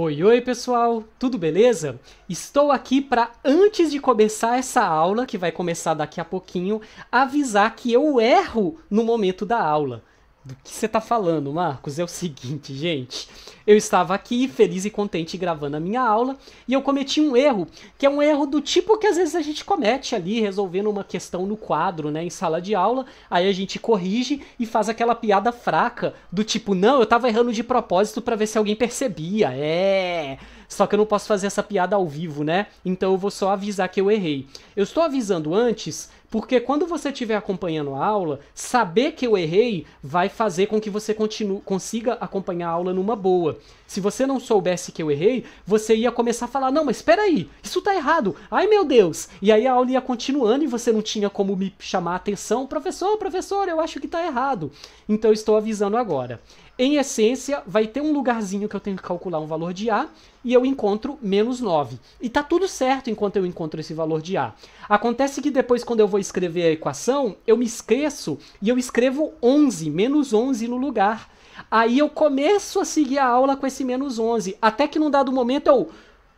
Oi, oi pessoal, tudo beleza? Estou aqui para, antes de começar essa aula, que vai começar daqui a pouquinho, avisar que eu erro no momento da aula do que você tá falando, Marcos, é o seguinte, gente. Eu estava aqui feliz e contente gravando a minha aula e eu cometi um erro, que é um erro do tipo que às vezes a gente comete ali resolvendo uma questão no quadro, né, em sala de aula, aí a gente corrige e faz aquela piada fraca do tipo, não, eu tava errando de propósito para ver se alguém percebia. É. Só que eu não posso fazer essa piada ao vivo, né? Então eu vou só avisar que eu errei. Eu estou avisando antes porque quando você estiver acompanhando a aula, saber que eu errei vai fazer com que você continue, consiga acompanhar a aula numa boa. Se você não soubesse que eu errei, você ia começar a falar: não, mas espera aí, isso tá errado. Ai meu Deus! E aí a aula ia continuando e você não tinha como me chamar a atenção, professor, professor, eu acho que tá errado. Então estou avisando agora. Em essência, vai ter um lugarzinho que eu tenho que calcular um valor de A e eu encontro menos 9. E tá tudo certo enquanto eu encontro esse valor de A. Acontece que depois, quando eu vou escrever a equação, eu me esqueço e eu escrevo 11, menos 11 no lugar. Aí eu começo a seguir a aula com esse menos 11, até que num dado momento eu...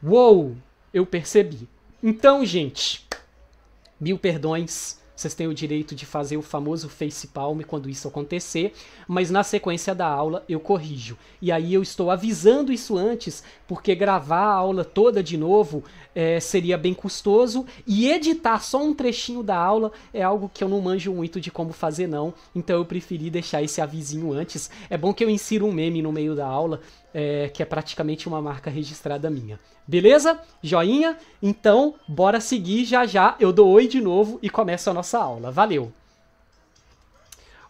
Uou! Eu percebi. Então, gente, mil perdões vocês têm o direito de fazer o famoso face palm quando isso acontecer, mas na sequência da aula eu corrijo. E aí eu estou avisando isso antes, porque gravar a aula toda de novo é, seria bem custoso e editar só um trechinho da aula é algo que eu não manjo muito de como fazer não. Então eu preferi deixar esse avisinho antes. É bom que eu insiro um meme no meio da aula é, que é praticamente uma marca registrada minha. Beleza? Joinha? Então, bora seguir já já. Eu dou oi de novo e começa a nossa aula. Valeu!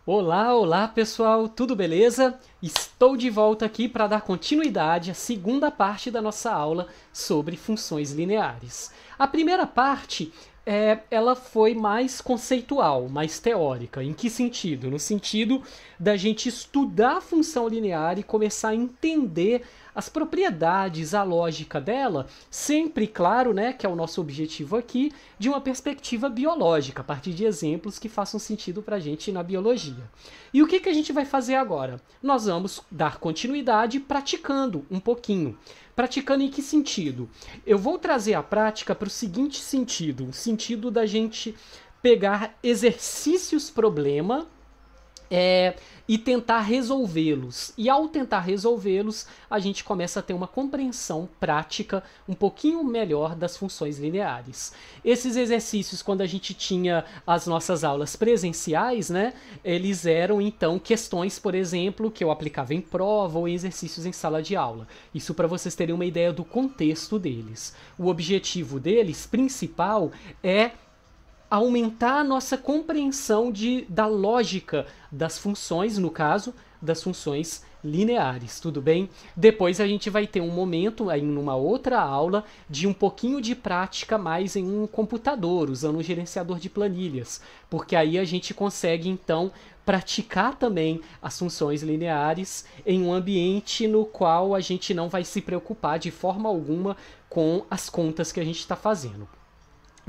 Olá, olá pessoal, tudo beleza? Estou de volta aqui para dar continuidade à segunda parte da nossa aula sobre funções lineares. A primeira parte é, ela foi mais conceitual, mais teórica. Em que sentido? No sentido da gente estudar a função linear e começar a entender as propriedades, a lógica dela, sempre claro, né, que é o nosso objetivo aqui, de uma perspectiva biológica, a partir de exemplos que façam sentido para a gente na biologia. E o que, que a gente vai fazer agora? Nós vamos dar continuidade praticando um pouquinho. Praticando em que sentido? Eu vou trazer a prática para o seguinte sentido: o sentido da gente pegar exercícios problema é, e tentar resolvê-los. E ao tentar resolvê-los, a gente começa a ter uma compreensão prática um pouquinho melhor das funções lineares. Esses exercícios, quando a gente tinha as nossas aulas presenciais, né, eles eram então questões, por exemplo, que eu aplicava em prova ou em exercícios em sala de aula. Isso para vocês terem uma ideia do contexto deles. O objetivo deles, principal, é aumentar a nossa compreensão de, da lógica das funções, no caso, das funções lineares, tudo bem? Depois a gente vai ter um momento aí numa outra aula de um pouquinho de prática mais em um computador, usando um gerenciador de planilhas, porque aí a gente consegue então praticar também as funções lineares em um ambiente no qual a gente não vai se preocupar de forma alguma com as contas que a gente está fazendo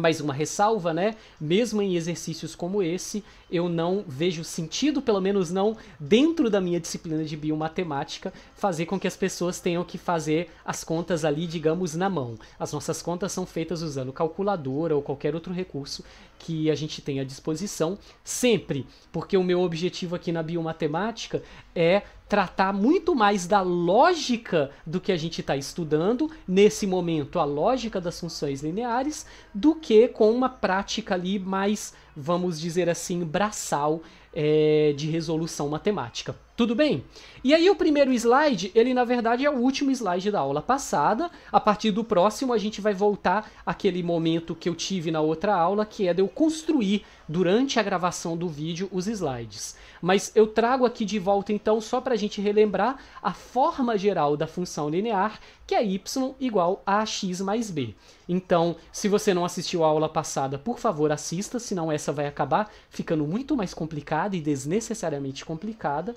mais uma ressalva, né? Mesmo em exercícios como esse, eu não vejo sentido, pelo menos não dentro da minha disciplina de biomatemática, fazer com que as pessoas tenham que fazer as contas ali, digamos, na mão. As nossas contas são feitas usando calculadora ou qualquer outro recurso que a gente tem à disposição sempre, porque o meu objetivo aqui na biomatemática é tratar muito mais da lógica do que a gente está estudando, nesse momento a lógica das funções lineares, do que com uma prática ali mais, vamos dizer assim, braçal é, de resolução matemática. Tudo bem? E aí o primeiro slide, ele na verdade é o último slide da aula passada. A partir do próximo a gente vai voltar àquele momento que eu tive na outra aula, que é de eu construir durante a gravação do vídeo os slides. Mas eu trago aqui de volta então só para a gente relembrar a forma geral da função linear, que é y igual a x mais b. Então, se você não assistiu a aula passada, por favor assista, senão essa vai acabar ficando muito mais complicada e desnecessariamente complicada.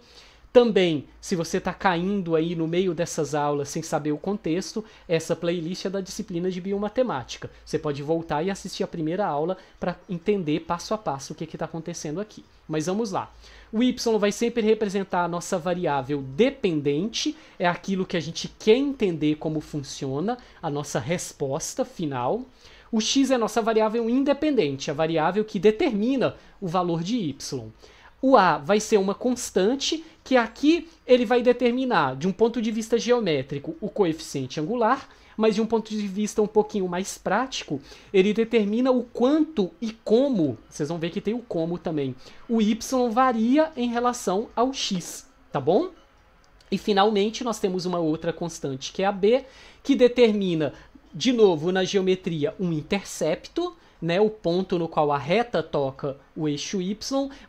Também, se você está caindo aí no meio dessas aulas sem saber o contexto, essa playlist é da disciplina de biomatemática. Você pode voltar e assistir a primeira aula para entender passo a passo o que está acontecendo aqui. Mas vamos lá. O y vai sempre representar a nossa variável dependente, é aquilo que a gente quer entender como funciona, a nossa resposta final. O x é a nossa variável independente, a variável que determina o valor de y o A vai ser uma constante que aqui ele vai determinar, de um ponto de vista geométrico, o coeficiente angular, mas de um ponto de vista um pouquinho mais prático, ele determina o quanto e como, vocês vão ver que tem o como também, o y varia em relação ao x, tá bom? E finalmente nós temos uma outra constante que é a b, que determina, de novo na geometria, um intercepto, né, o ponto no qual a reta toca o eixo y,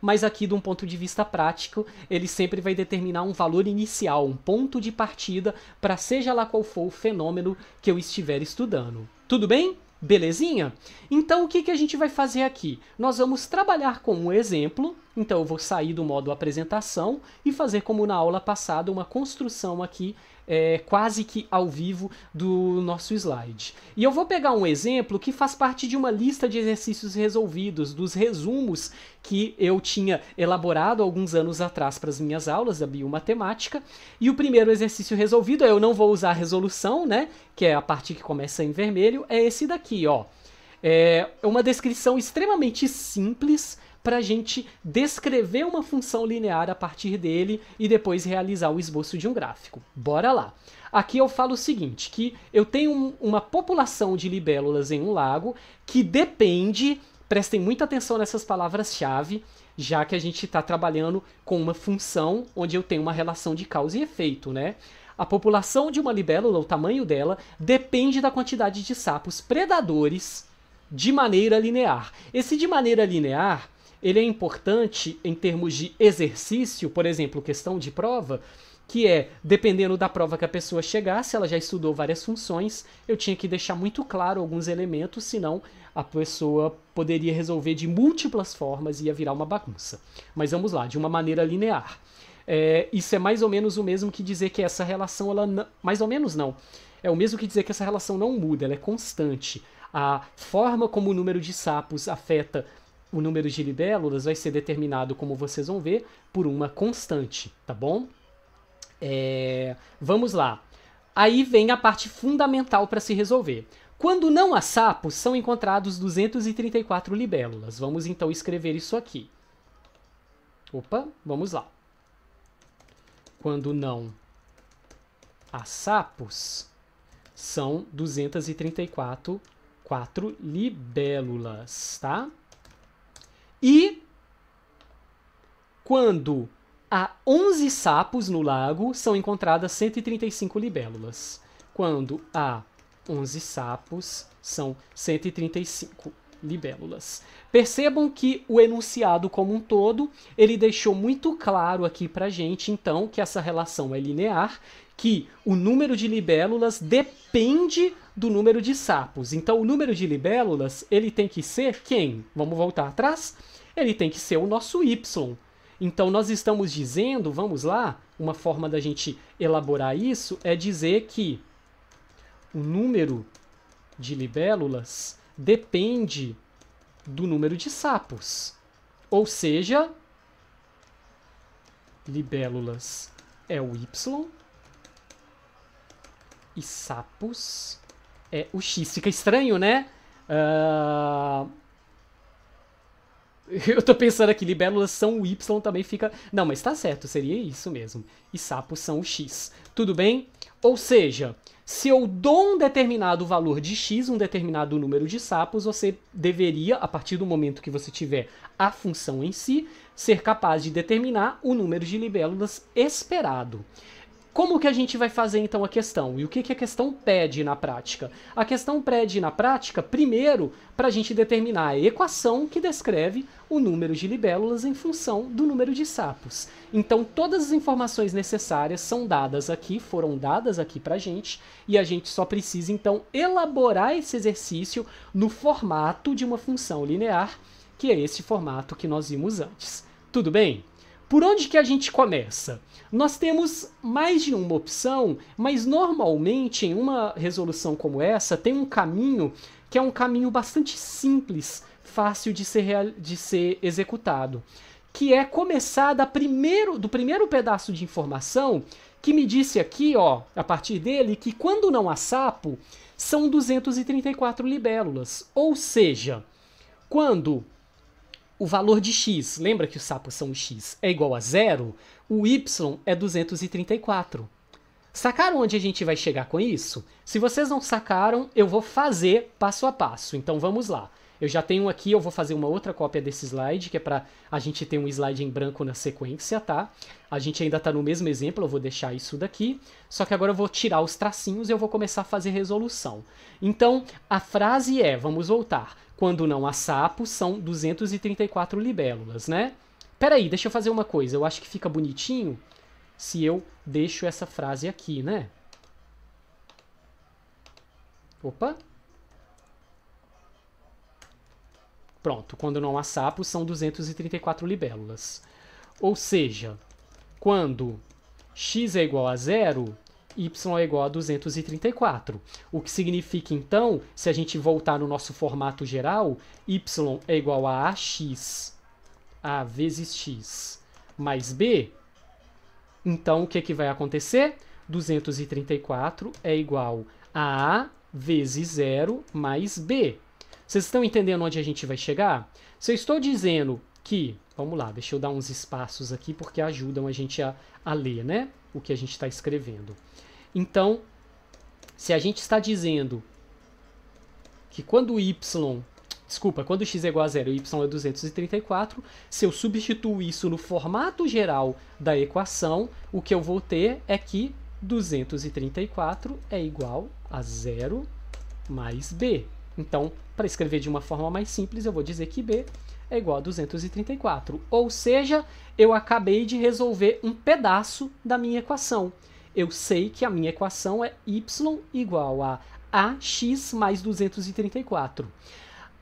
mas aqui de um ponto de vista prático, ele sempre vai determinar um valor inicial, um ponto de partida para seja lá qual for o fenômeno que eu estiver estudando. Tudo bem? Belezinha? Então o que, que a gente vai fazer aqui? Nós vamos trabalhar com um exemplo então eu vou sair do modo apresentação e fazer como na aula passada uma construção aqui é, quase que ao vivo do nosso slide. E eu vou pegar um exemplo que faz parte de uma lista de exercícios resolvidos, dos resumos que eu tinha elaborado alguns anos atrás para as minhas aulas da biomatemática. E o primeiro exercício resolvido, é, eu não vou usar a resolução, né? Que é a parte que começa em vermelho, é esse daqui, ó. É uma descrição extremamente simples para a gente descrever uma função linear a partir dele e depois realizar o esboço de um gráfico. Bora lá! Aqui eu falo o seguinte, que eu tenho um, uma população de libélulas em um lago que depende, prestem muita atenção nessas palavras-chave, já que a gente está trabalhando com uma função onde eu tenho uma relação de causa e efeito, né? A população de uma libélula, o tamanho dela, depende da quantidade de sapos predadores de maneira linear. Esse de maneira linear ele é importante em termos de exercício, por exemplo, questão de prova, que é, dependendo da prova que a pessoa chegasse, ela já estudou várias funções, eu tinha que deixar muito claro alguns elementos, senão a pessoa poderia resolver de múltiplas formas e ia virar uma bagunça. Mas vamos lá, de uma maneira linear. É, isso é mais ou menos o mesmo que dizer que essa relação, ela mais ou menos não, é o mesmo que dizer que essa relação não muda, ela é constante. A forma como o número de sapos afeta o número de libélulas vai ser determinado, como vocês vão ver, por uma constante, tá bom? É, vamos lá. Aí vem a parte fundamental para se resolver. Quando não há sapos, são encontrados 234 libélulas. Vamos então escrever isso aqui. Opa, vamos lá. Quando não há sapos, são 234 quatro libélulas, tá? E quando há 11 sapos no lago, são encontradas 135 libélulas. Quando há 11 sapos, são 135 libélulas. Percebam que o enunciado como um todo, ele deixou muito claro aqui para gente, então, que essa relação é linear que o número de libélulas depende do número de sapos. Então, o número de libélulas, ele tem que ser quem? Vamos voltar atrás? Ele tem que ser o nosso y. Então, nós estamos dizendo, vamos lá, uma forma da gente elaborar isso é dizer que o número de libélulas depende do número de sapos. Ou seja, libélulas é o y e sapos é o X. Fica estranho, né? Uh... Eu tô pensando aqui, libélulas são o Y também fica. Não, mas tá certo, seria isso mesmo. E sapos são o X. Tudo bem? Ou seja, se eu dou um determinado valor de X, um determinado número de sapos, você deveria, a partir do momento que você tiver a função em si, ser capaz de determinar o número de libélulas esperado. Como que a gente vai fazer então a questão? E o que, que a questão pede na prática? A questão pede na prática, primeiro, para a gente determinar a equação que descreve o número de libélulas em função do número de sapos. Então, todas as informações necessárias são dadas aqui, foram dadas aqui para a gente, e a gente só precisa então elaborar esse exercício no formato de uma função linear, que é esse formato que nós vimos antes. Tudo bem? Por onde que a gente começa? Nós temos mais de uma opção, mas normalmente em uma resolução como essa tem um caminho que é um caminho bastante simples, fácil de ser, de ser executado, que é começar da primeiro, do primeiro pedaço de informação que me disse aqui, ó, a partir dele, que quando não há sapo, são 234 libélulas. Ou seja, quando o valor de x, lembra que os sapos são x, é igual a zero, o y é 234. Sacaram onde a gente vai chegar com isso? Se vocês não sacaram, eu vou fazer passo a passo. Então vamos lá. Eu já tenho aqui, eu vou fazer uma outra cópia desse slide, que é para a gente ter um slide em branco na sequência, tá? A gente ainda está no mesmo exemplo, eu vou deixar isso daqui, só que agora eu vou tirar os tracinhos e eu vou começar a fazer resolução. Então, a frase é, vamos voltar, quando não há sapo, são 234 libélulas, né? Peraí, deixa eu fazer uma coisa, eu acho que fica bonitinho se eu deixo essa frase aqui, né? Opa! Pronto, quando não há sapos, são 234 libélulas. Ou seja, quando x é igual a zero, y é igual a 234. O que significa, então, se a gente voltar no nosso formato geral, y é igual a ax, a vezes x, mais b. Então, o que, é que vai acontecer? 234 é igual a a vezes zero mais b. Vocês estão entendendo onde a gente vai chegar? Se eu estou dizendo que, vamos lá, deixa eu dar uns espaços aqui porque ajudam a gente a, a ler, né? O que a gente está escrevendo. Então, se a gente está dizendo que quando y, desculpa, quando x é igual a zero e y é 234, se eu substituo isso no formato geral da equação, o que eu vou ter é que 234 é igual a zero mais b. Então, para escrever de uma forma mais simples, eu vou dizer que B é igual a 234. Ou seja, eu acabei de resolver um pedaço da minha equação. Eu sei que a minha equação é y igual a ax mais 234.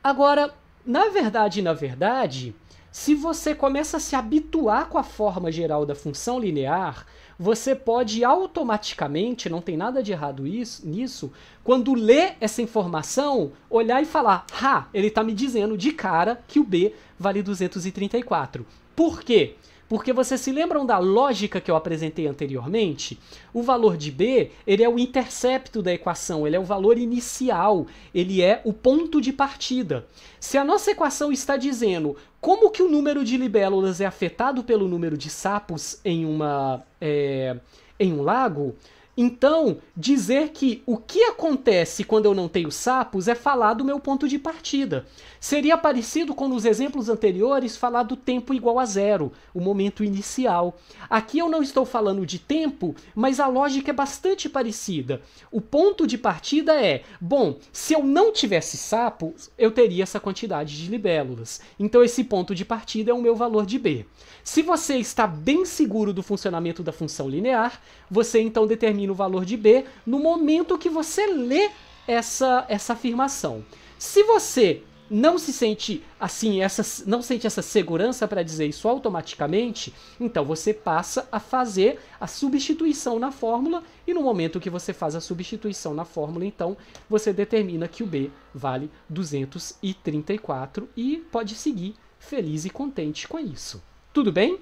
Agora, na verdade, na verdade, se você começa a se habituar com a forma geral da função linear, você pode automaticamente, não tem nada de errado isso, nisso, quando lê essa informação, olhar e falar: "Ha, ele está me dizendo de cara que o B vale 234". Por quê? Porque vocês se lembram da lógica que eu apresentei anteriormente? O valor de B, ele é o intercepto da equação, ele é o valor inicial, ele é o ponto de partida. Se a nossa equação está dizendo como que o número de libélulas é afetado pelo número de sapos em, uma, é, em um lago, então, dizer que o que acontece quando eu não tenho sapos é falar do meu ponto de partida. Seria parecido com nos exemplos anteriores falar do tempo igual a zero, o momento inicial. Aqui eu não estou falando de tempo, mas a lógica é bastante parecida. O ponto de partida é: bom, se eu não tivesse sapos, eu teria essa quantidade de libélulas. Então esse ponto de partida é o meu valor de b. Se você está bem seguro do funcionamento da função linear, você então determina o valor de b no momento que você lê essa, essa afirmação. Se você não se sente assim, essa, não sente essa segurança para dizer isso automaticamente, então você passa a fazer a substituição na fórmula e no momento que você faz a substituição na fórmula, então você determina que o B vale 234 e pode seguir feliz e contente com isso. Tudo bem?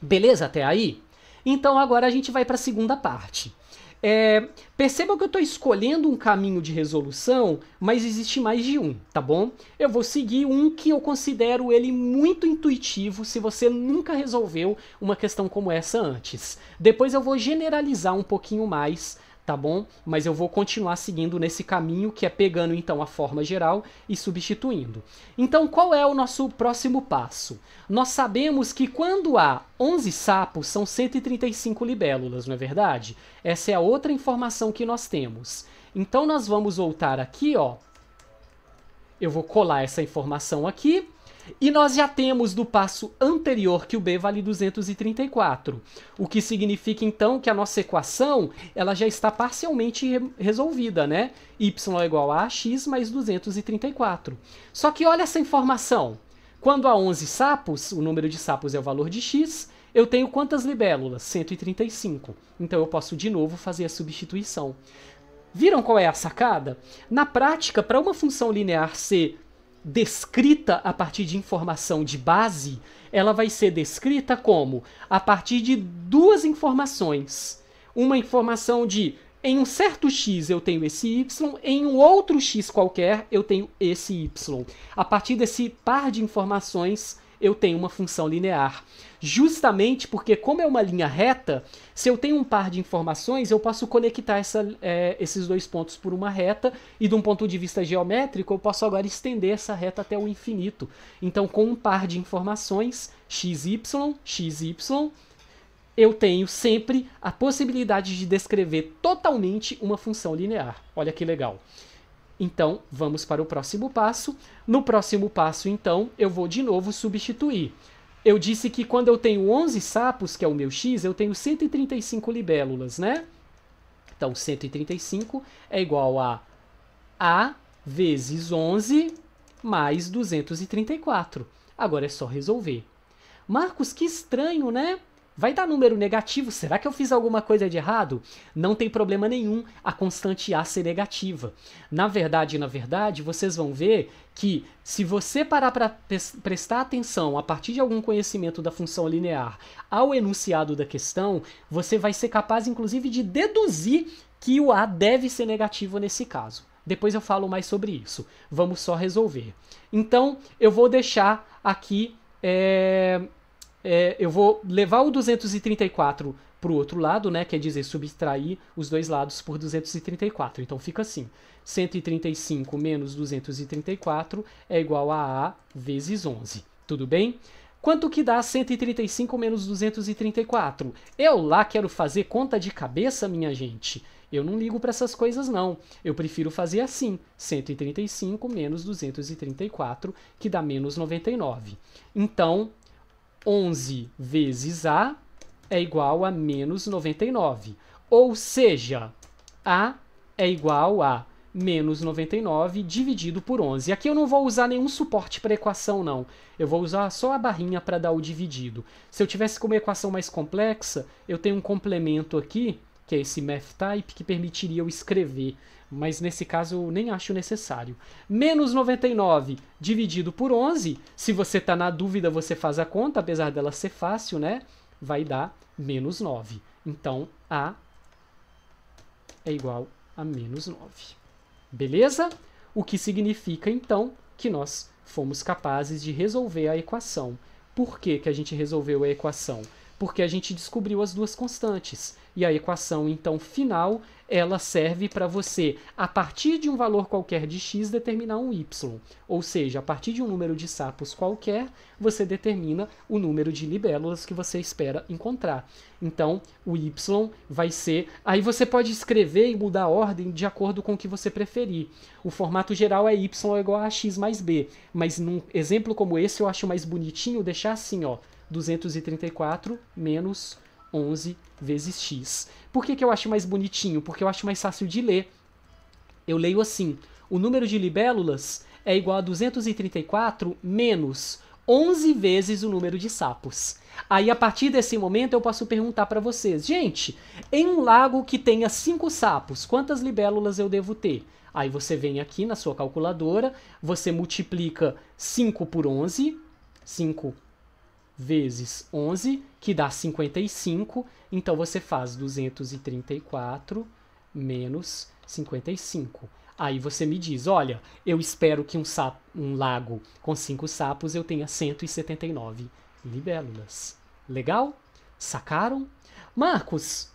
Beleza até aí? Então agora a gente vai para a segunda parte. É, perceba que eu estou escolhendo um caminho de resolução, mas existe mais de um, tá bom? Eu vou seguir um que eu considero ele muito intuitivo se você nunca resolveu uma questão como essa antes. Depois eu vou generalizar um pouquinho mais tá bom? Mas eu vou continuar seguindo nesse caminho que é pegando então a forma geral e substituindo. Então, qual é o nosso próximo passo? Nós sabemos que quando há 11 sapos, são 135 libélulas, não é verdade? Essa é a outra informação que nós temos. Então, nós vamos voltar aqui, ó. Eu vou colar essa informação aqui e nós já temos do passo anterior que o b vale 234, o que significa então que a nossa equação ela já está parcialmente re resolvida, né? y é igual a x mais 234. Só que olha essa informação. Quando há 11 sapos, o número de sapos é o valor de x, eu tenho quantas libélulas? 135. Então eu posso de novo fazer a substituição. Viram qual é a sacada? Na prática, para uma função linear ser descrita a partir de informação de base, ela vai ser descrita como a partir de duas informações. Uma informação de em um certo x eu tenho esse y, em um outro x qualquer eu tenho esse y. A partir desse par de informações, eu tenho uma função linear. Justamente porque, como é uma linha reta, se eu tenho um par de informações, eu posso conectar essa, é, esses dois pontos por uma reta, e de um ponto de vista geométrico, eu posso agora estender essa reta até o infinito. Então, com um par de informações, xy, xy, eu tenho sempre a possibilidade de descrever totalmente uma função linear. Olha que legal. Então, vamos para o próximo passo. No próximo passo, então, eu vou de novo substituir. Eu disse que quando eu tenho 11 sapos, que é o meu x, eu tenho 135 libélulas, né? Então, 135 é igual a A vezes 11 mais 234. Agora é só resolver. Marcos, que estranho, né? Vai dar número negativo? Será que eu fiz alguma coisa de errado? Não tem problema nenhum a constante A ser negativa. Na verdade, na verdade, vocês vão ver que se você parar para prestar atenção a partir de algum conhecimento da função linear ao enunciado da questão, você vai ser capaz inclusive de deduzir que o A deve ser negativo nesse caso. Depois eu falo mais sobre isso. Vamos só resolver. Então, eu vou deixar aqui. É é, eu vou levar o 234 para o outro lado, né? Quer dizer, subtrair os dois lados por 234. Então fica assim: 135 menos 234 é igual a A vezes 11. Tudo bem? Quanto que dá 135 menos 234? Eu lá quero fazer conta de cabeça, minha gente. Eu não ligo para essas coisas, não. Eu prefiro fazer assim: 135 menos 234, que dá menos 99. Então, 11 vezes A é igual a menos 99. Ou seja, A é igual a menos 99 dividido por 11. Aqui eu não vou usar nenhum suporte para equação, não. Eu vou usar só a barrinha para dar o dividido. Se eu tivesse com uma equação mais complexa, eu tenho um complemento aqui, que é esse math type, que permitiria eu escrever mas nesse caso eu nem acho necessário. Menos 99 dividido por 11, se você está na dúvida, você faz a conta, apesar dela ser fácil, né? Vai dar menos 9. Então, A é igual a menos 9. Beleza? O que significa, então, que nós fomos capazes de resolver a equação. Por que, que a gente resolveu a equação? porque a gente descobriu as duas constantes. E a equação então final, ela serve para você a partir de um valor qualquer de x determinar um y, ou seja, a partir de um número de sapos qualquer, você determina o número de libélulas que você espera encontrar. Então, o y vai ser, aí você pode escrever e mudar a ordem de acordo com o que você preferir. O formato geral é y igual a x mais b, mas num exemplo como esse eu acho mais bonitinho deixar assim, ó, 234 menos 11 vezes x. Por que, que eu acho mais bonitinho? Porque eu acho mais fácil de ler. Eu leio assim: o número de libélulas é igual a 234 menos 11 vezes o número de sapos. Aí a partir desse momento eu posso perguntar para vocês: gente, em um lago que tenha 5 sapos, quantas libélulas eu devo ter? Aí você vem aqui na sua calculadora, você multiplica 5 por 11, 5 vezes 11, que dá 55. Então você faz 234 menos 55. Aí você me diz: olha, eu espero que um, sapo, um lago com cinco sapos eu tenha 179 libélulas. Legal? Sacaram? Marcos,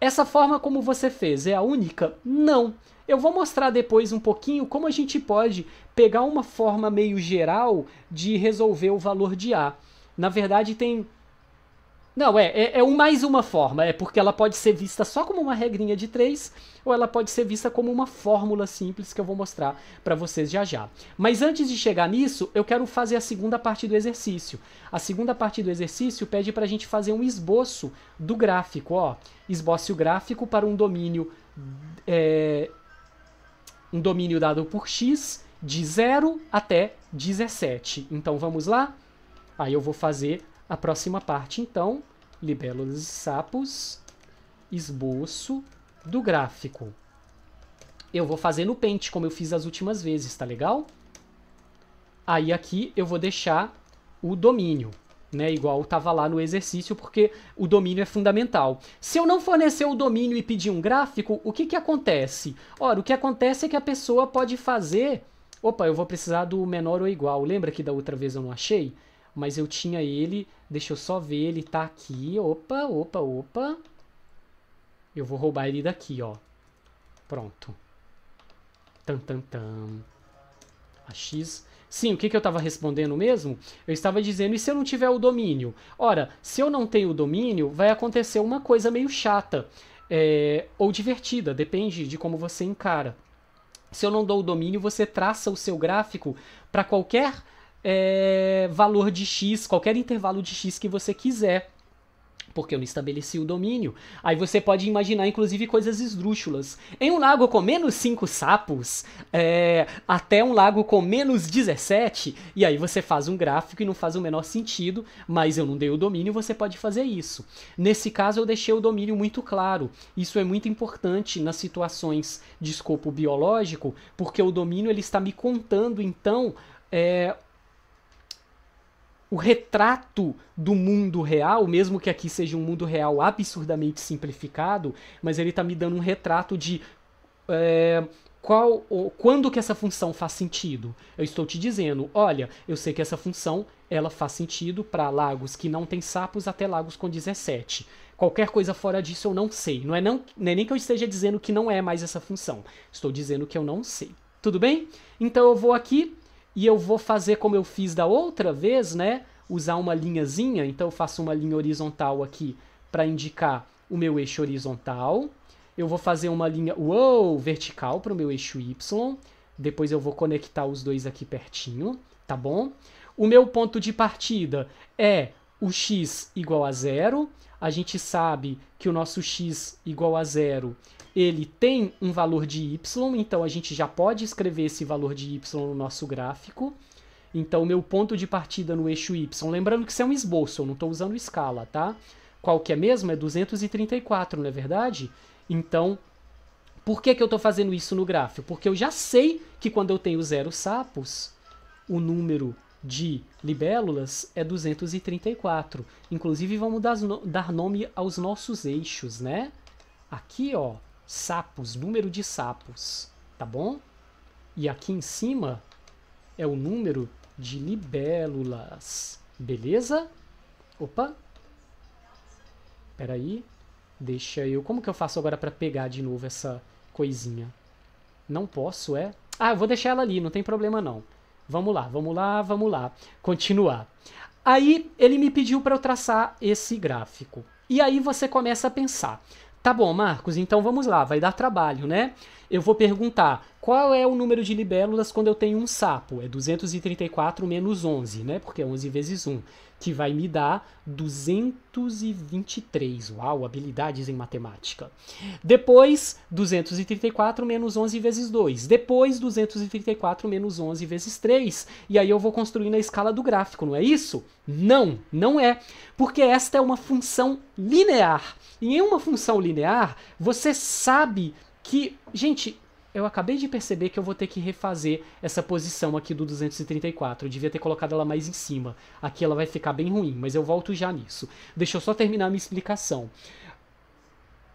essa forma como você fez é a única? Não. Eu vou mostrar depois um pouquinho como a gente pode pegar uma forma meio geral de resolver o valor de A. Na verdade, tem. Não, é, é, é mais uma forma. É porque ela pode ser vista só como uma regrinha de três, ou ela pode ser vista como uma fórmula simples que eu vou mostrar para vocês já já. Mas antes de chegar nisso, eu quero fazer a segunda parte do exercício. A segunda parte do exercício pede para a gente fazer um esboço do gráfico. Ó, esboce o gráfico para um domínio. É, um domínio dado por x de 0 até 17. Então vamos lá? Aí eu vou fazer a próxima parte, então, libelos e sapos, esboço do gráfico. Eu vou fazer no Paint, como eu fiz as últimas vezes, tá legal? Aí aqui eu vou deixar o domínio, né? Igual estava lá no exercício, porque o domínio é fundamental. Se eu não fornecer o domínio e pedir um gráfico, o que, que acontece? Ora, o que acontece é que a pessoa pode fazer... Opa, eu vou precisar do menor ou igual. Lembra que da outra vez eu não achei? mas eu tinha ele, deixa eu só ver, ele tá aqui, opa, opa, opa. Eu vou roubar ele daqui, ó. Pronto. Tan, tan, tan. A X... Sim, o que, que eu tava respondendo mesmo? Eu estava dizendo, e se eu não tiver o domínio? Ora, se eu não tenho o domínio, vai acontecer uma coisa meio chata. É, ou divertida, depende de como você encara. Se eu não dou o domínio, você traça o seu gráfico para qualquer é, valor de x, qualquer intervalo de x que você quiser. Porque eu não estabeleci o domínio. Aí você pode imaginar, inclusive, coisas esdrúxulas. Em um lago com menos 5 sapos, é, até um lago com menos 17, e aí você faz um gráfico e não faz o menor sentido, mas eu não dei o domínio, você pode fazer isso. Nesse caso, eu deixei o domínio muito claro. Isso é muito importante nas situações de escopo biológico, porque o domínio ele está me contando, então, é, o retrato do mundo real, mesmo que aqui seja um mundo real absurdamente simplificado, mas ele está me dando um retrato de é, qual, quando que essa função faz sentido. Eu estou te dizendo, olha, eu sei que essa função ela faz sentido para lagos que não tem sapos até lagos com 17. Qualquer coisa fora disso eu não sei. Não é, não, não é nem que eu esteja dizendo que não é mais essa função. Estou dizendo que eu não sei. Tudo bem? Então eu vou aqui e eu vou fazer como eu fiz da outra vez, né? Usar uma linhazinha, então eu faço uma linha horizontal aqui para indicar o meu eixo horizontal. Eu vou fazer uma linha uou, vertical para o meu eixo Y. Depois eu vou conectar os dois aqui pertinho, tá bom? O meu ponto de partida é o x igual a zero. A gente sabe que o nosso x igual a zero ele tem um valor de y, então a gente já pode escrever esse valor de y no nosso gráfico. Então, meu ponto de partida no eixo y, lembrando que isso é um esboço, eu não estou usando escala, tá? Qual que é mesmo? É 234, não é verdade? Então, por que, que eu estou fazendo isso no gráfico? Porque eu já sei que quando eu tenho zero sapos, o número de libélulas é 234. Inclusive, vamos dar nome aos nossos eixos, né? Aqui, ó, sapos, número de sapos, tá bom? E aqui em cima é o número de libélulas, beleza? Opa! aí, deixa eu... Como que eu faço agora para pegar de novo essa coisinha? Não posso, é? Ah, eu vou deixar ela ali, não tem problema não. Vamos lá, vamos lá, vamos lá. Continuar. Aí ele me pediu para eu traçar esse gráfico. E aí você começa a pensar. Tá bom, Marcos, então vamos lá, vai dar trabalho, né? Eu vou perguntar qual é o número de libélulas quando eu tenho um sapo? É 234 menos 11, né? Porque é 11 vezes 1 que vai me dar 223. Uau, habilidades em matemática. Depois, 234 menos 11 vezes 2. Depois, 234 menos 11 vezes 3. E aí eu vou construindo a escala do gráfico, não é isso? Não, não é. Porque esta é uma função linear. E em uma função linear, você sabe que, gente, eu acabei de perceber que eu vou ter que refazer essa posição aqui do 234. Eu devia ter colocado ela mais em cima. Aqui ela vai ficar bem ruim, mas eu volto já nisso. Deixa eu só terminar a minha explicação.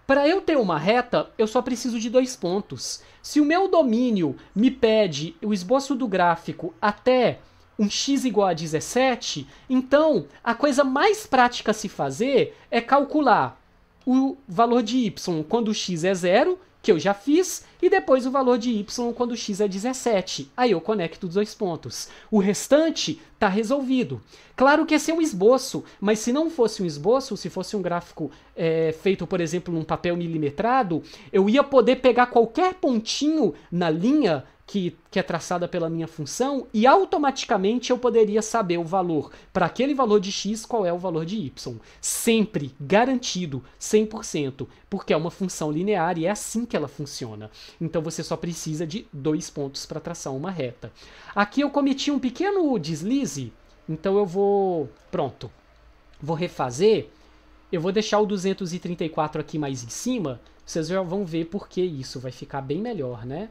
Para eu ter uma reta, eu só preciso de dois pontos. Se o meu domínio me pede o esboço do gráfico até um x igual a 17, então a coisa mais prática a se fazer é calcular o valor de y quando o x é zero que eu já fiz, e depois o valor de y quando x é 17. Aí eu conecto os dois pontos. O restante está resolvido. Claro que esse é um esboço, mas se não fosse um esboço, se fosse um gráfico é, feito, por exemplo, num papel milimetrado, eu ia poder pegar qualquer pontinho na linha que, que é traçada pela minha função e automaticamente eu poderia saber o valor para aquele valor de x qual é o valor de y. Sempre garantido 100%, porque é uma função linear e é assim que ela funciona. Então você só precisa de dois pontos para traçar uma reta. Aqui eu cometi um pequeno deslize, então eu vou, pronto. Vou refazer. Eu vou deixar o 234 aqui mais em cima, vocês já vão ver porque isso vai ficar bem melhor, né?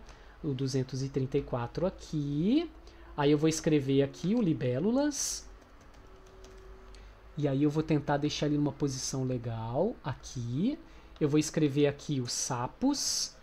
o 234 aqui. Aí eu vou escrever aqui o libélulas. E aí eu vou tentar deixar ele numa posição legal aqui. Eu vou escrever aqui os sapos.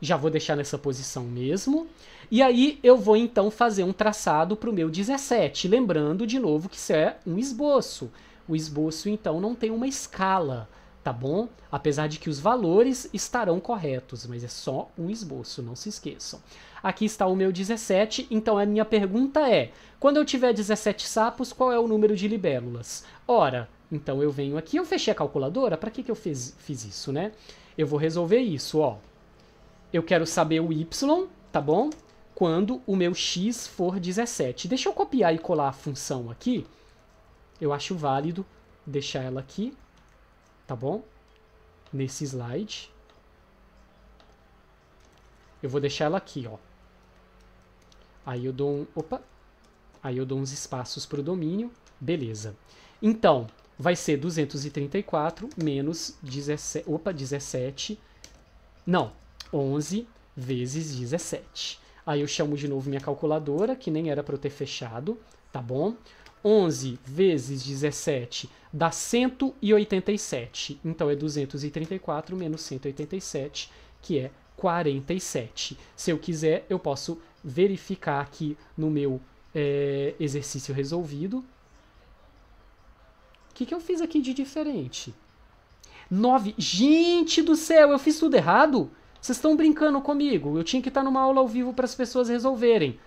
Já vou deixar nessa posição mesmo. E aí eu vou então fazer um traçado para o meu 17. Lembrando de novo que isso é um esboço. O esboço então não tem uma escala tá bom? Apesar de que os valores estarão corretos, mas é só um esboço, não se esqueçam. Aqui está o meu 17, então a minha pergunta é: quando eu tiver 17 sapos, qual é o número de libélulas? Ora, então eu venho aqui, eu fechei a calculadora, para que, que eu fiz, fiz isso, né? Eu vou resolver isso, ó. Eu quero saber o y, tá bom? Quando o meu x for 17. Deixa eu copiar e colar a função aqui. Eu acho válido deixar ela aqui tá bom? Nesse slide. Eu vou deixar ela aqui, ó. Aí eu dou um... Opa! Aí eu dou uns espaços para o domínio. Beleza. Então, vai ser 234 menos 17... Opa, 17... Não, 11 vezes 17. Aí eu chamo de novo minha calculadora, que nem era para eu ter fechado, tá bom? 11 vezes 17 dá 187. Então é 234 menos 187, que é 47. Se eu quiser, eu posso verificar aqui no meu é, exercício resolvido. O que, que eu fiz aqui de diferente? 9. Gente do céu, eu fiz tudo errado? Vocês estão brincando comigo? Eu tinha que estar numa aula ao vivo para as pessoas resolverem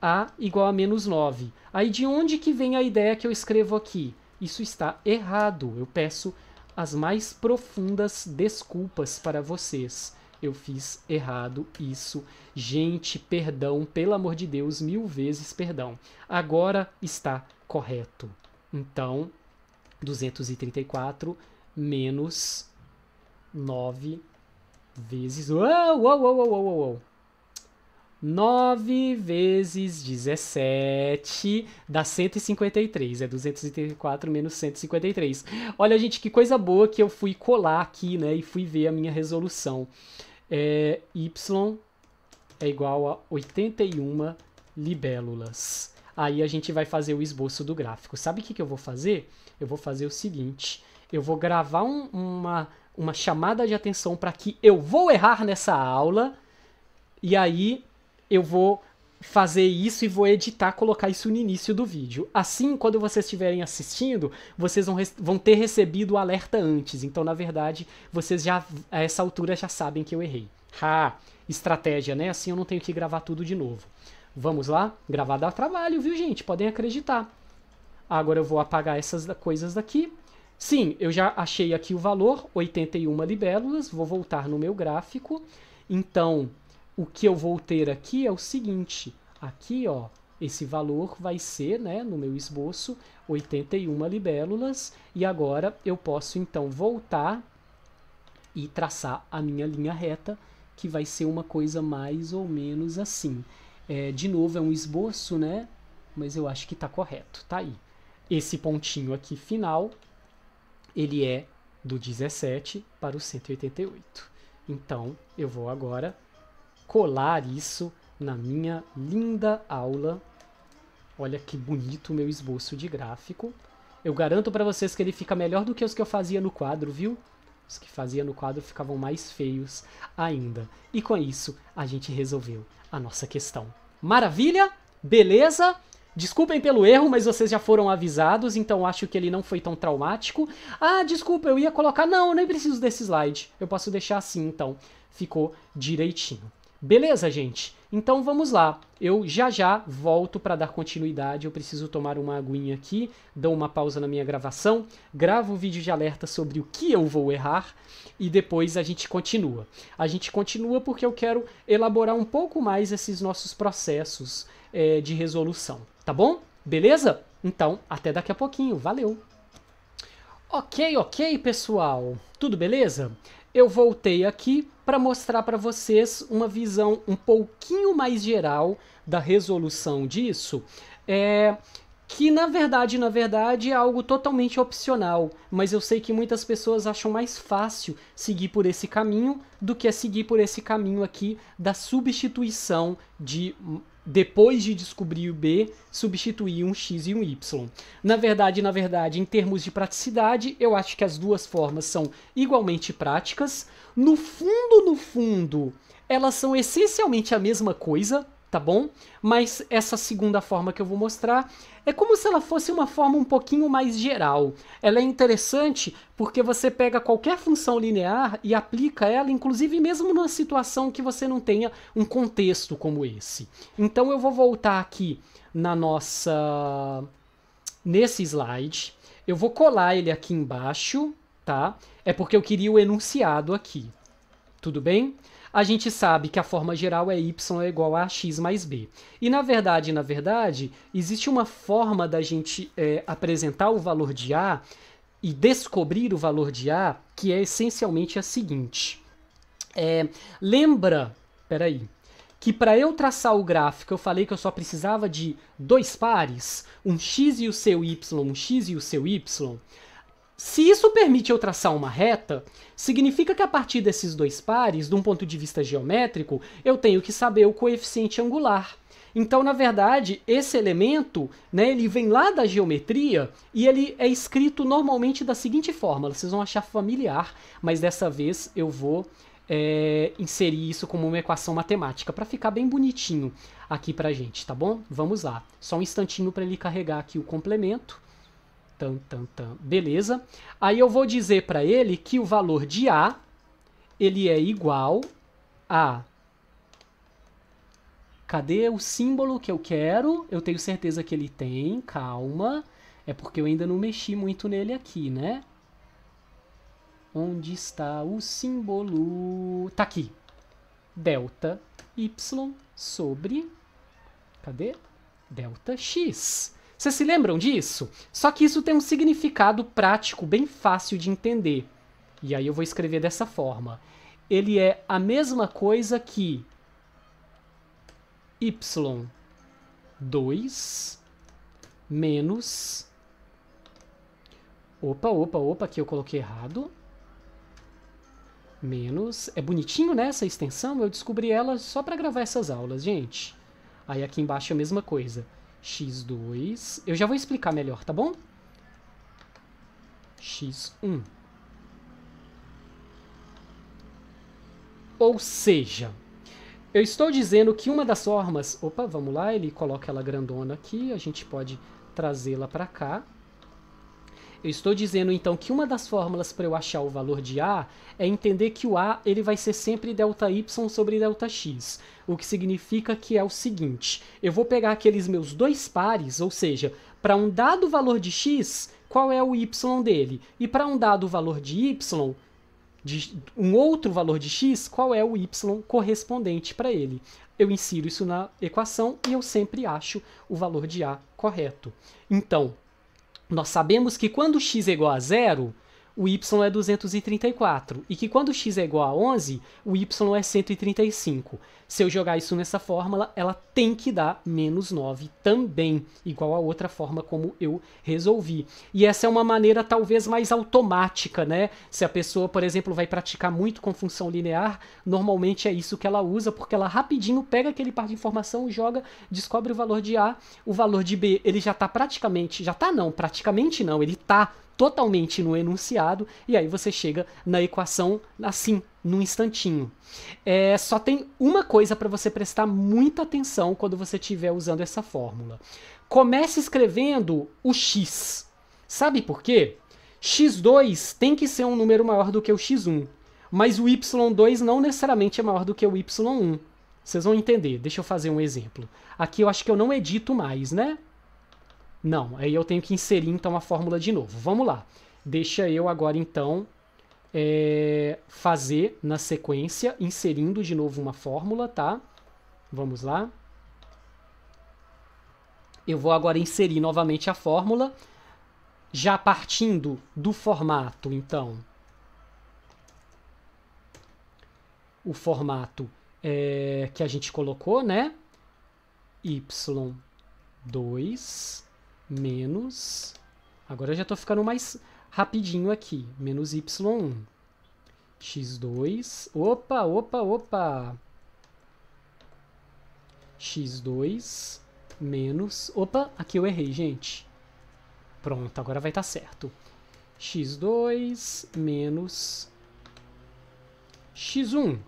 a igual a menos 9. Aí de onde que vem a ideia que eu escrevo aqui? Isso está errado. Eu peço as mais profundas desculpas para vocês. Eu fiz errado isso. Gente, perdão, pelo amor de Deus, mil vezes perdão. Agora está correto. Então, 234 menos 9 vezes. Uou, uou, uou, uou, uou, uou. 9 vezes 17 dá 153, é 234 menos 153. Olha, gente, que coisa boa que eu fui colar aqui, né, e fui ver a minha resolução. É, y é igual a 81 libélulas. Aí a gente vai fazer o esboço do gráfico. Sabe o que, que eu vou fazer? Eu vou fazer o seguinte, eu vou gravar um, uma, uma chamada de atenção para que eu vou errar nessa aula, e aí eu vou fazer isso e vou editar, colocar isso no início do vídeo. Assim, quando vocês estiverem assistindo, vocês vão, vão ter recebido o alerta antes. Então, na verdade, vocês já a essa altura já sabem que eu errei. Ha! Estratégia, né? Assim eu não tenho que gravar tudo de novo. Vamos lá? Gravar dá trabalho, viu, gente? Podem acreditar. Agora eu vou apagar essas coisas daqui. Sim, eu já achei aqui o valor, 81 libélulas. Vou voltar no meu gráfico. Então, o que eu vou ter aqui é o seguinte, aqui ó, esse valor vai ser, né, no meu esboço, 81 libélulas, e agora eu posso então voltar e traçar a minha linha reta, que vai ser uma coisa mais ou menos assim. É, de novo, é um esboço, né, mas eu acho que está correto, tá aí. Esse pontinho aqui final, ele é do 17 para o 188. Então, eu vou agora colar isso na minha linda aula. Olha que bonito o meu esboço de gráfico. Eu garanto para vocês que ele fica melhor do que os que eu fazia no quadro, viu? Os que fazia no quadro ficavam mais feios ainda. E com isso, a gente resolveu a nossa questão. Maravilha? Beleza? Desculpem pelo erro, mas vocês já foram avisados, então acho que ele não foi tão traumático. Ah, desculpa, eu ia colocar... Não, eu nem preciso desse slide. Eu posso deixar assim, então. Ficou direitinho. Beleza, gente? Então vamos lá. Eu já já volto para dar continuidade. Eu preciso tomar uma aguinha aqui, dou uma pausa na minha gravação, gravo um vídeo de alerta sobre o que eu vou errar e depois a gente continua. A gente continua porque eu quero elaborar um pouco mais esses nossos processos é, de resolução, tá bom? Beleza? Então, até daqui a pouquinho. Valeu! Ok, ok, pessoal. Tudo beleza? eu voltei aqui para mostrar para vocês uma visão um pouquinho mais geral da resolução disso, é, que na verdade, na verdade, é algo totalmente opcional, mas eu sei que muitas pessoas acham mais fácil seguir por esse caminho do que seguir por esse caminho aqui da substituição de depois de descobrir o B, substituir um X e um Y. Na verdade, na verdade, em termos de praticidade, eu acho que as duas formas são igualmente práticas. No fundo, no fundo, elas são essencialmente a mesma coisa, tá bom? Mas essa segunda forma que eu vou mostrar, é como se ela fosse uma forma um pouquinho mais geral. Ela é interessante porque você pega qualquer função linear e aplica ela, inclusive mesmo numa situação que você não tenha um contexto como esse. Então eu vou voltar aqui na nossa nesse slide, eu vou colar ele aqui embaixo, tá? É porque eu queria o enunciado aqui. Tudo bem? a gente sabe que a forma geral é y é igual a x mais b. E na verdade, na verdade, existe uma forma da gente é, apresentar o valor de a e descobrir o valor de a que é essencialmente a seguinte. É, lembra, peraí, que para eu traçar o gráfico eu falei que eu só precisava de dois pares, um x e o seu y, um x e o seu y. Se isso permite eu traçar uma reta, significa que a partir desses dois pares, de um ponto de vista geométrico, eu tenho que saber o coeficiente angular. Então, na verdade, esse elemento, né, ele vem lá da geometria e ele é escrito normalmente da seguinte forma. Vocês vão achar familiar, mas dessa vez eu vou é, inserir isso como uma equação matemática para ficar bem bonitinho aqui para gente, tá bom? Vamos lá. Só um instantinho para ele carregar aqui o complemento tan, tan, tan. Beleza. Aí eu vou dizer para ele que o valor de A ele é igual a... Cadê o símbolo que eu quero? Eu tenho certeza que ele tem, calma. É porque eu ainda não mexi muito nele aqui, né? Onde está o símbolo? Tá aqui. Delta Y sobre... Cadê? Delta X. Vocês se lembram disso? Só que isso tem um significado prático bem fácil de entender. E aí eu vou escrever dessa forma. Ele é a mesma coisa que y2 menos... Opa, opa, opa, aqui eu coloquei errado. Menos... É bonitinho, né, essa extensão? Eu descobri ela só para gravar essas aulas, gente. Aí aqui embaixo é a mesma coisa x2. Eu já vou explicar melhor, tá bom? x1. Ou seja, eu estou dizendo que uma das formas... Opa, vamos lá, ele coloca ela grandona aqui, a gente pode trazê-la para cá. Eu estou dizendo então que uma das fórmulas para eu achar o valor de A é entender que o A ele vai ser sempre delta y sobre delta x, o que significa que é o seguinte: eu vou pegar aqueles meus dois pares, ou seja, para um dado valor de x, qual é o y dele? E para um dado valor de y, de um outro valor de x, qual é o y correspondente para ele? Eu insiro isso na equação e eu sempre acho o valor de A correto. Então, nós sabemos que quando x é igual a zero, o y é 234 e que quando x é igual a 11, o y é 135. Se eu jogar isso nessa fórmula, ela tem que dar menos 9 também, igual a outra forma como eu resolvi. E essa é uma maneira talvez mais automática, né? Se a pessoa, por exemplo, vai praticar muito com função linear, normalmente é isso que ela usa, porque ela rapidinho pega aquele par de informação, joga, descobre o valor de A, o valor de B, ele já está praticamente, já está não, praticamente não, ele está totalmente no enunciado, e aí você chega na equação assim, num instantinho. É, só tem uma coisa para você prestar muita atenção quando você estiver usando essa fórmula. Comece escrevendo o x. Sabe por quê? x2 tem que ser um número maior do que o x1, mas o y2 não necessariamente é maior do que o y1. Vocês vão entender. Deixa eu fazer um exemplo. Aqui eu acho que eu não edito mais, né? Não, aí eu tenho que inserir então a fórmula de novo. Vamos lá. Deixa eu agora então é, fazer na sequência, inserindo de novo uma fórmula, tá? Vamos lá. Eu vou agora inserir novamente a fórmula, já partindo do formato, então. O formato é, que a gente colocou, né? Y2 menos... Agora eu já estou ficando mais rapidinho aqui. Menos y1. x2. Opa, opa, opa! x2 menos... Opa, aqui eu errei, gente. Pronto, agora vai estar tá certo. x2 menos x1.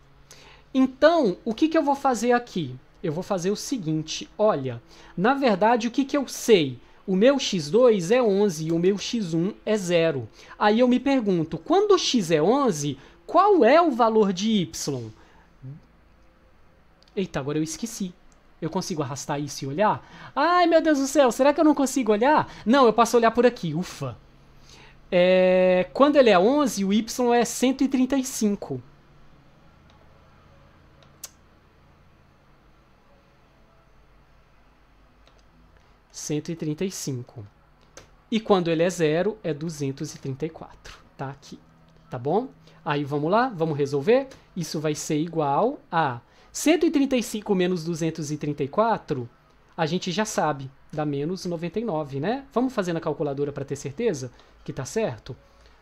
Então, o que, que eu vou fazer aqui? Eu vou fazer o seguinte, olha, na verdade, o que, que eu sei? o meu x2 é 11 e o meu x1 é 0. Aí eu me pergunto, quando x é 11, qual é o valor de y? Eita, agora eu esqueci. Eu consigo arrastar isso e olhar? Ai, meu Deus do céu, será que eu não consigo olhar? Não, eu posso olhar por aqui, ufa. É, quando ele é 11, o y é 135. 135. E quando ele é zero, é 234. Tá aqui. Tá bom? Aí vamos lá, vamos resolver. Isso vai ser igual a 135 menos 234. A gente já sabe, dá menos 99, né? Vamos fazer na calculadora para ter certeza que tá certo?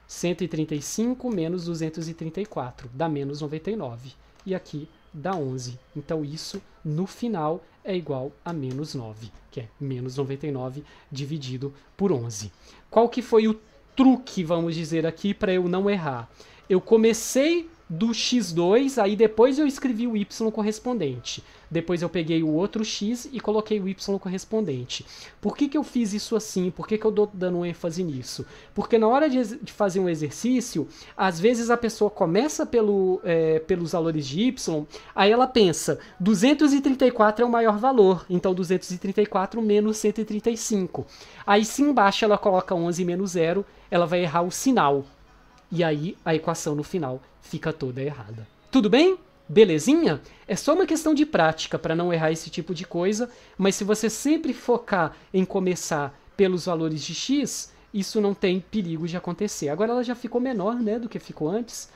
135 menos 234 dá menos 99. E aqui dá 11. Então isso, no final, é igual a menos 9, que é menos 99 dividido por 11. Qual que foi o truque, vamos dizer aqui, para eu não errar? Eu comecei do x2, aí depois eu escrevi o y correspondente. Depois eu peguei o outro x e coloquei o y correspondente. Por que, que eu fiz isso assim? Por que, que eu estou dando ênfase nisso? Porque na hora de, de fazer um exercício, às vezes a pessoa começa pelo, é, pelos valores de y, aí ela pensa, 234 é o maior valor, então 234 menos 135. Aí se embaixo ela coloca 11 menos 0, ela vai errar o sinal. E aí a equação no final fica toda errada. Tudo bem? Belezinha? É só uma questão de prática para não errar esse tipo de coisa, mas se você sempre focar em começar pelos valores de x, isso não tem perigo de acontecer. Agora ela já ficou menor, né, do que ficou antes.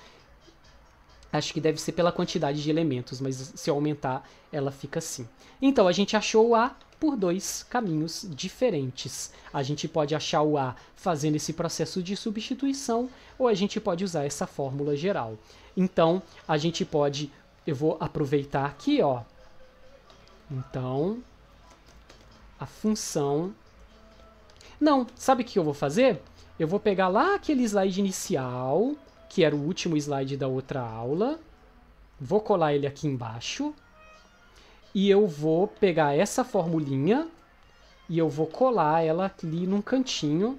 Acho que deve ser pela quantidade de elementos, mas se aumentar, ela fica assim. Então a gente achou o a por dois caminhos diferentes. A gente pode achar o A fazendo esse processo de substituição, ou a gente pode usar essa fórmula geral. Então, a gente pode. Eu vou aproveitar aqui, ó. Então, a função. Não, sabe o que eu vou fazer? Eu vou pegar lá aquele slide inicial, que era o último slide da outra aula. Vou colar ele aqui embaixo. E eu vou pegar essa formulinha e eu vou colar ela ali num cantinho.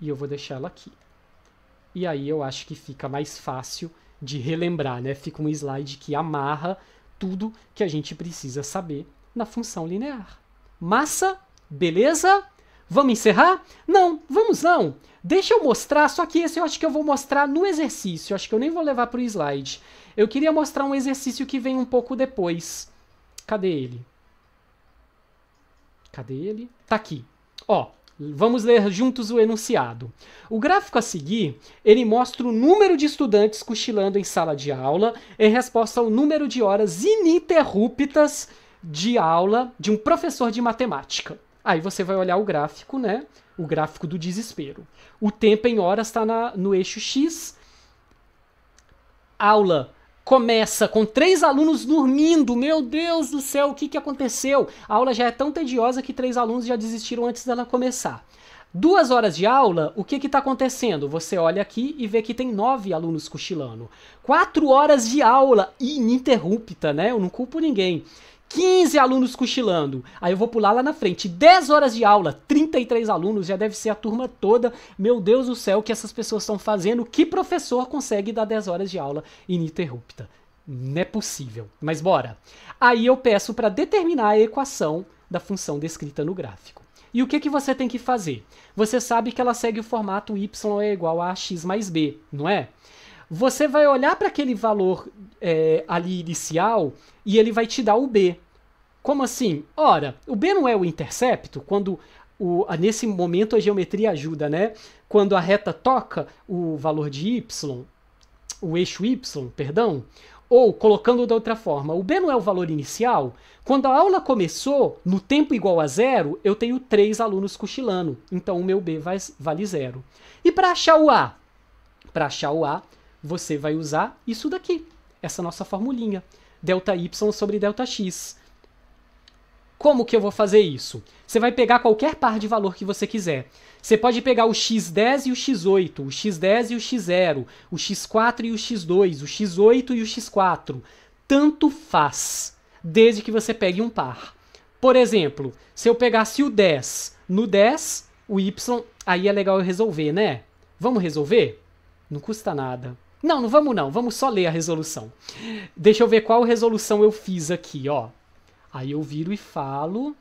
E eu vou deixar ela aqui. E aí eu acho que fica mais fácil de relembrar, né? Fica um slide que amarra tudo que a gente precisa saber na função linear. Massa? Beleza? Vamos encerrar? Não, vamos não! Deixa eu mostrar, só que esse eu acho que eu vou mostrar no exercício, acho que eu nem vou levar pro slide. Eu queria mostrar um exercício que vem um pouco depois. Cadê ele? Cadê ele? Tá aqui. Ó, vamos ler juntos o enunciado. O gráfico a seguir, ele mostra o número de estudantes cochilando em sala de aula em resposta ao número de horas ininterruptas de aula de um professor de matemática. Aí você vai olhar o gráfico, né? o gráfico do desespero. O tempo em horas está no eixo X. Aula começa com três alunos dormindo. Meu Deus do céu, o que, que aconteceu? A aula já é tão tediosa que três alunos já desistiram antes dela começar. Duas horas de aula, o que está acontecendo? Você olha aqui e vê que tem nove alunos cochilando. Quatro horas de aula ininterrupta, né? Eu não culpo ninguém. 15 alunos cochilando. Aí eu vou pular lá na frente. 10 horas de aula, 33 alunos, já deve ser a turma toda. Meu Deus do céu, o que essas pessoas estão fazendo? Que professor consegue dar 10 horas de aula ininterrupta? Não é possível. Mas bora. Aí eu peço para determinar a equação da função descrita no gráfico. E o que, que você tem que fazer? Você sabe que ela segue o formato y é igual a x mais b, não é? você vai olhar para aquele valor é, ali inicial e ele vai te dar o B. Como assim? Ora, o B não é o intercepto, quando o, nesse momento a geometria ajuda, né? Quando a reta toca o valor de Y, o eixo Y, perdão, ou colocando da outra forma, o B não é o valor inicial? Quando a aula começou, no tempo igual a zero, eu tenho três alunos cochilando, então o meu B vai, vale zero. E para achar o A? Para achar o A, você vai usar isso daqui, essa nossa formulinha, Δy sobre Δx. Como que eu vou fazer isso? Você vai pegar qualquer par de valor que você quiser. Você pode pegar o x10 e o x8, o x10 e o x0, o x4 e o x2, o x8 e o x4. Tanto faz, desde que você pegue um par. Por exemplo, se eu pegasse o 10 no 10, o y, aí é legal eu resolver, né? Vamos resolver? Não custa nada. Não, não vamos não, vamos só ler a resolução. Deixa eu ver qual resolução eu fiz aqui, ó. Aí eu viro e falo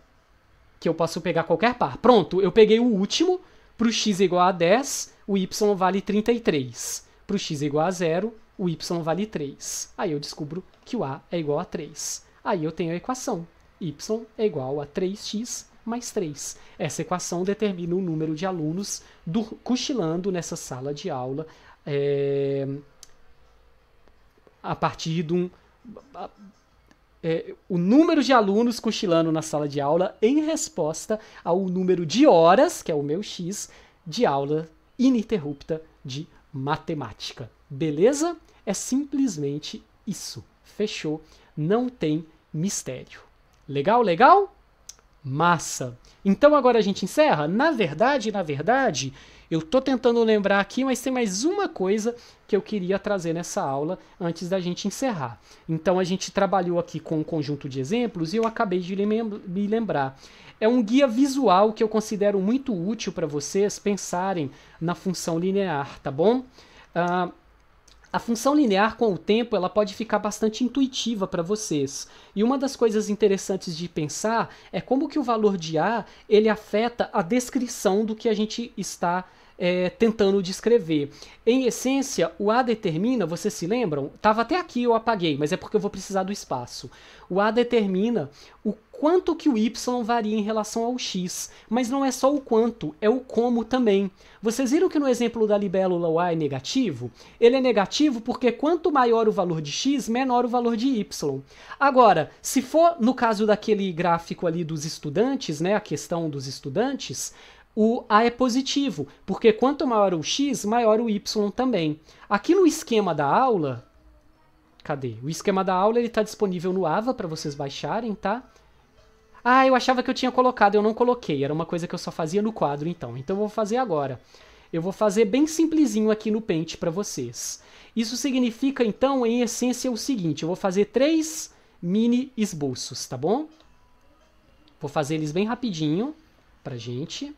que eu posso pegar qualquer par. Pronto, eu peguei o último, para o x igual a 10, o y vale 33. Para o x igual a 0, o y vale 3. Aí eu descubro que o a é igual a 3. Aí eu tenho a equação. y é igual a 3x mais 3. Essa equação determina o número de alunos do, cochilando nessa sala de aula é, a partir de um. é, o número de alunos cochilando na sala de aula em resposta ao número de horas, que é o meu X, de aula ininterrupta de matemática. Beleza? É simplesmente isso. Fechou. Não tem mistério. Legal, legal? Massa. Então agora a gente encerra? Na verdade, na verdade, eu tô tentando lembrar aqui, mas tem mais uma coisa que eu queria trazer nessa aula antes da gente encerrar. Então a gente trabalhou aqui com um conjunto de exemplos e eu acabei de me lembrar. É um guia visual que eu considero muito útil para vocês pensarem na função linear, tá bom? Uh, a função linear com o tempo ela pode ficar bastante intuitiva para vocês. E uma das coisas interessantes de pensar é como que o valor de A ele afeta a descrição do que a gente está é, tentando descrever. Em essência, o A determina, vocês se lembram? Estava até aqui, eu apaguei, mas é porque eu vou precisar do espaço. O A determina o quanto que o y varia em relação ao x, mas não é só o quanto, é o como também. Vocês viram que no exemplo da libélula o a é negativo? Ele é negativo porque quanto maior o valor de x, menor o valor de y. Agora, se for no caso daquele gráfico ali dos estudantes, né, a questão dos estudantes, o A é positivo, porque quanto maior o x, maior o y também. Aqui no esquema da aula, cadê? O esquema da aula ele está disponível no AVA para vocês baixarem, tá? Ah, eu achava que eu tinha colocado, eu não coloquei. Era uma coisa que eu só fazia no quadro, então. Então eu vou fazer agora. Eu vou fazer bem simplesinho aqui no Paint para vocês. Isso significa, então, em essência, o seguinte. Eu vou fazer três mini esboços, tá bom? Vou fazer eles bem rapidinho pra gente.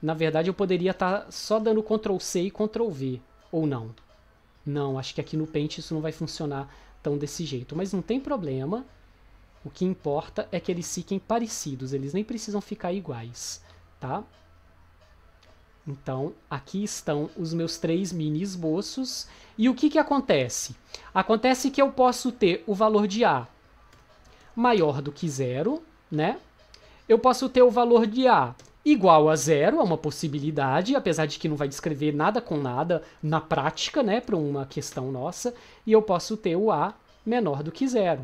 Na verdade, eu poderia estar tá só dando Ctrl C e Ctrl V, ou não. Não, acho que aqui no Paint isso não vai funcionar tão desse jeito, mas não tem problema. O que importa é que eles fiquem parecidos, eles nem precisam ficar iguais, tá? Então, aqui estão os meus três mini esboços. E o que, que acontece? Acontece que eu posso ter o valor de A maior do que zero, né? Eu posso ter o valor de A igual a zero, é uma possibilidade, apesar de que não vai descrever nada com nada na prática, né? Para uma questão nossa. E eu posso ter o A menor do que zero.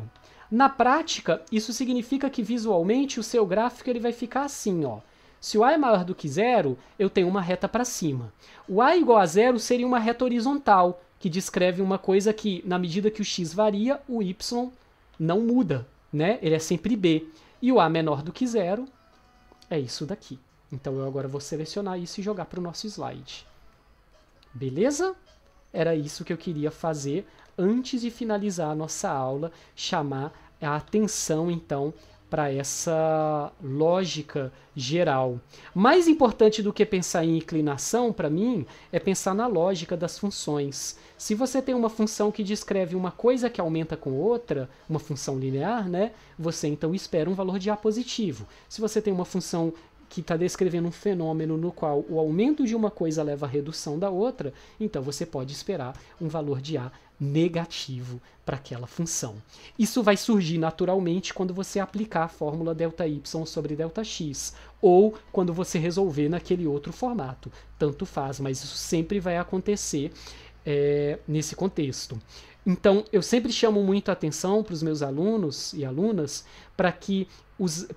Na prática, isso significa que visualmente o seu gráfico ele vai ficar assim, ó. Se o A é maior do que zero, eu tenho uma reta para cima. O A igual a zero seria uma reta horizontal, que descreve uma coisa que, na medida que o x varia, o y não muda, né? Ele é sempre b. E o A menor do que zero é isso daqui. Então eu agora vou selecionar isso e jogar para o nosso slide. Beleza? Era isso que eu queria fazer antes de finalizar a nossa aula, chamar a atenção então para essa lógica geral. Mais importante do que pensar em inclinação, para mim, é pensar na lógica das funções. Se você tem uma função que descreve uma coisa que aumenta com outra, uma função linear, né? Você então espera um valor de A positivo. Se você tem uma função que está descrevendo um fenômeno no qual o aumento de uma coisa leva à redução da outra, então você pode esperar um valor de A negativo para aquela função. Isso vai surgir naturalmente quando você aplicar a fórmula ΔY sobre ΔX, ou quando você resolver naquele outro formato. Tanto faz, mas isso sempre vai acontecer é, nesse contexto. Então, eu sempre chamo muito atenção para os meus alunos e alunas para que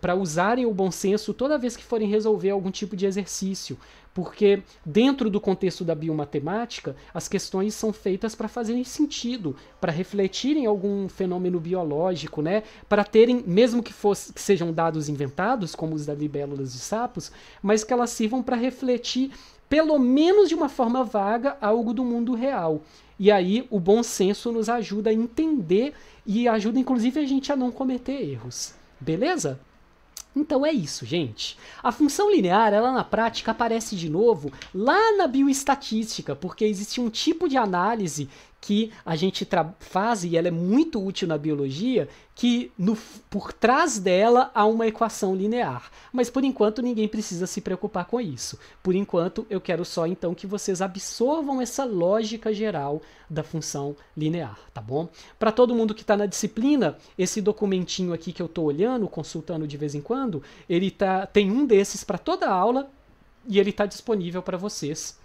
para usarem o bom senso toda vez que forem resolver algum tipo de exercício, porque dentro do contexto da biomatemática, as questões são feitas para fazerem sentido, para refletirem algum fenômeno biológico, né? Para terem, mesmo que, fosse, que sejam dados inventados, como os da libélulas de sapos, mas que elas sirvam para refletir pelo menos de uma forma vaga algo do mundo real. E aí o bom senso nos ajuda a entender e ajuda inclusive a gente a não cometer erros. Beleza? Então é isso, gente. A função linear, ela na prática aparece de novo lá na bioestatística, porque existe um tipo de análise que a gente faz e ela é muito útil na biologia, que no, por trás dela há uma equação linear. Mas por enquanto ninguém precisa se preocupar com isso. Por enquanto eu quero só então que vocês absorvam essa lógica geral da função linear, tá bom? Para todo mundo que está na disciplina, esse documentinho aqui que eu estou olhando, consultando de vez em quando, ele tá, tem um desses para toda aula e ele está disponível para vocês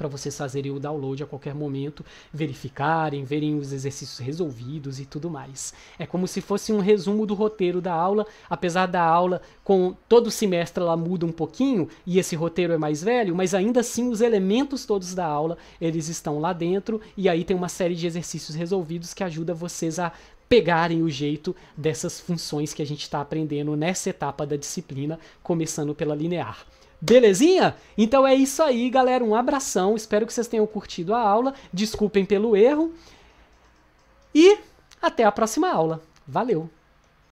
para vocês fazerem o download a qualquer momento, verificarem, verem os exercícios resolvidos e tudo mais. É como se fosse um resumo do roteiro da aula, apesar da aula com todo semestre ela muda um pouquinho e esse roteiro é mais velho, mas ainda assim os elementos todos da aula, eles estão lá dentro e aí tem uma série de exercícios resolvidos que ajuda vocês a pegarem o jeito dessas funções que a gente está aprendendo nessa etapa da disciplina, começando pela linear. Belezinha? Então é isso aí, galera. Um abração. Espero que vocês tenham curtido a aula. Desculpem pelo erro. E até a próxima aula. Valeu!